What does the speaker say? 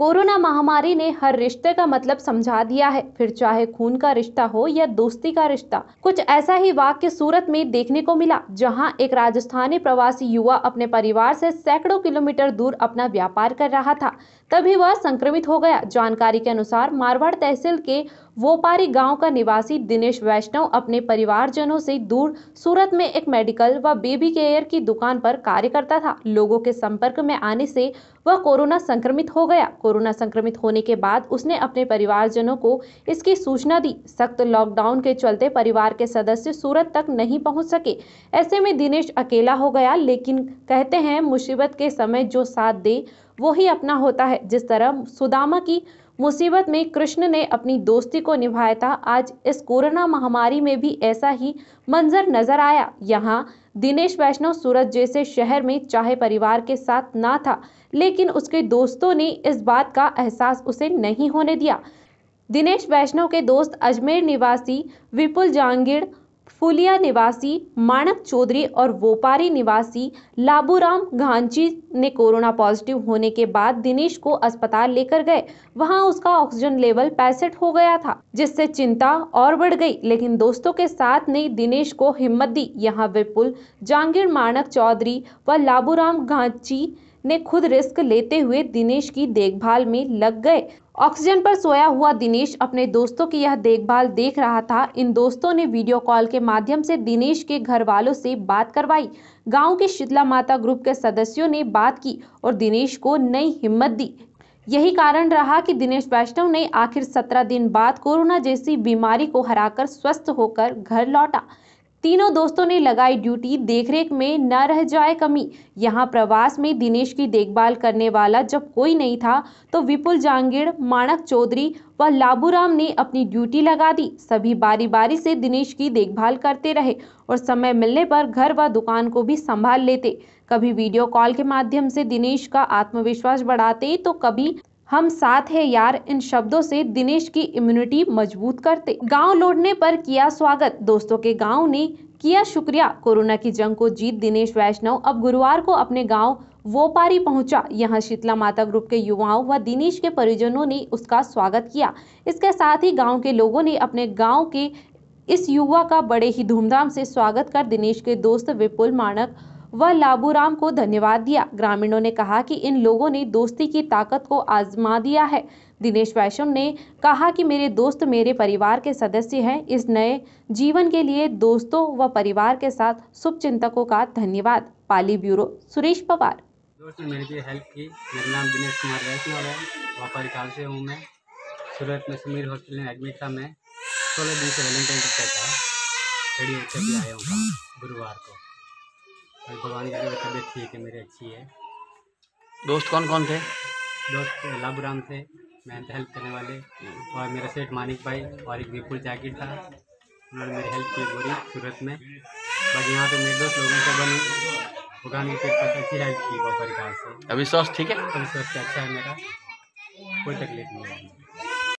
corona महामारी ने हर रिश्ते का मतलब समझा दिया है फिर चाहे खून का रिश्ता हो या दोस्ती का रिश्ता कुछ ऐसा ही वाक्य सूरत में देखने को मिला जहां एक राजस्थानी प्रवासी युवा अपने परिवार से सैकड़ों किलोमीटर दूर अपना व्यापार कर रहा था तभी वह संक्रमित हो गया जानकारी के अनुसार मारवाड़ तहसील के वोपारी गांव का निवासी दिनेश वैष्णव अपने परिवारजनों से दूर सूरत में एक मेडिकल व बेबी केयर की दुकान पर कार्य करता था लोगों के संपर्क में आने से वह कोरोना संक्रमित हो गया कोरोना संक्रमित होने के बाद उसने अपने परिवारजनों को इसकी सूचना दी सख्त लॉकडाउन के चलते परिवार के सदस्य सूरत तक नहीं पहुंच सके ऐसे में दिनेश अकेला हो गया लेकिन कहते हैं मुसीबत के समय जो साथ दे वो ही अपना होता है जिस तरह सुदामा की मुसीबत में कृष्ण ने अपनी दोस्ती को निभाया था आज इस कोरोना महामारी में भी ऐसा ही मंजर नजर आया यहाँ दिनेश वैष्णव सूरत जैसे शहर में चाहे परिवार के साथ ना था लेकिन उसके दोस्तों ने इस बात का एहसास उसे नहीं होने दिया दिनेश वैष्णव के दोस्त अजमेर निवासी विपुल जांगिड़ फुलिया निवासी माणक चौधरी और वोपारी निवासी लाबूराम घांची ने कोरोना पॉजिटिव होने के बाद दिनेश को अस्पताल लेकर गए वहां उसका ऑक्सीजन लेवल पैंसठ हो गया था जिससे चिंता और बढ़ गई लेकिन दोस्तों के साथ ने दिनेश को हिम्मत दी यहाँ विपुल जांगीर माणक चौधरी व लाबूराम घांची ने खुद रिस्क लेते हुए दिनेश की देखभाल में लग गए ऑक्सीजन पर सोया हुआ दिनेश अपने दोस्तों की यह देखभाल देख रहा था इन दोस्तों ने वीडियो कॉल के माध्यम से दिनेश के घर वालों से बात करवाई गांव के शीतला माता ग्रुप के सदस्यों ने बात की और दिनेश को नई हिम्मत दी यही कारण रहा कि दिनेश वैष्णव ने आखिर सत्रह दिन बाद कोरोना जैसी बीमारी को हराकर स्वस्थ होकर घर लौटा तीनों दोस्तों ने लगाई ड्यूटी देखरेख में न रह जाए कमी यहाँ प्रवास में दिनेश की देखभाल करने वाला जब कोई नहीं था तो विपुल जांगिड़ माणक चौधरी व लाबूराम ने अपनी ड्यूटी लगा दी सभी बारी बारी से दिनेश की देखभाल करते रहे और समय मिलने पर घर व दुकान को भी संभाल लेते कभी वीडियो कॉल के माध्यम से दिनेश का आत्मविश्वास बढ़ाते तो कभी हम साथ है यार इन शब्दों से दिनेश की इम्यूनिटी मजबूत करते गांव लौटने पर किया स्वागत दोस्तों के गांव ने किया शुक्रिया कोरोना की जंग को जीत दिनेश वैष्णव अब गुरुवार को अपने गांव वोपारी पहुंचा यहां शीतला माता ग्रुप के युवाओं व दिनेश के परिजनों ने उसका स्वागत किया इसके साथ ही गाँव के लोगों ने अपने गाँव के इस युवा का बड़े ही धूमधाम से स्वागत कर दिनेश के दोस्त विपुल माणक व लाबूराम को धन्यवाद दिया ग्रामीणों ने कहा कि इन लोगों ने दोस्ती की ताकत को आजमा दिया है दिनेश वैष्णव ने कहा कि मेरे दोस्त मेरे परिवार के सदस्य हैं इस नए जीवन के लिए दोस्तों व परिवार के साथ शुभचिंतकों का धन्यवाद पाली ब्यूरो सुरेश पवार दोस्तों मेरे लिए हेल्प की मेरा नाम दिनेश कुमार वैष्णव है वापा काल से हूँ मैं सूरत में समीर हॉस्पिटल में एडमिट था मैं सोलह दिन से वैलेंटाइन तक था रेडी होकर आया हूँ गुरुवार को भगवान की तबीयत ठीक है मेरी अच्छी है दोस्त कौन कौन थे दोस्त राम थे मेहनत हेल्प करने वाले और मेरा सेठ मानिक भाई और एक विपुल जाकिर था उन्होंने मेरी हेल्प की बोली सूरत में बट यहाँ पे मेरे दोस्त लोगों से बनी भगवान की पेट अच्छी हेल्प की बहुत प्रकार से अभी स्वस्थ ठीक है अभी स्वस्थ अच्छा है मेरा कोई तकलीफ नहीं है